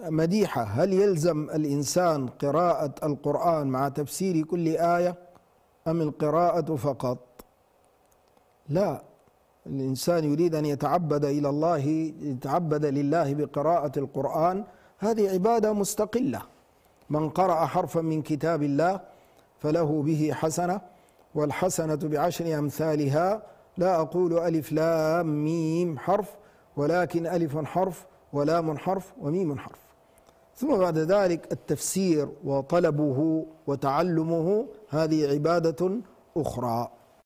مديحة هل يلزم الإنسان قراءة القرآن مع تفسير كل آية أم القراءة فقط لا الإنسان يريد أن يتعبد إلى الله يتعبد لله بقراءة القرآن هذه عبادة مستقلة من قرأ حرفا من كتاب الله فله به حسنة والحسنة بعشر أمثالها لا أقول ألف لام ميم حرف ولكن ألف حرف ولام حرف وميم حرف ثم بعد ذلك التفسير وطلبه وتعلمه هذه عبادة أخرى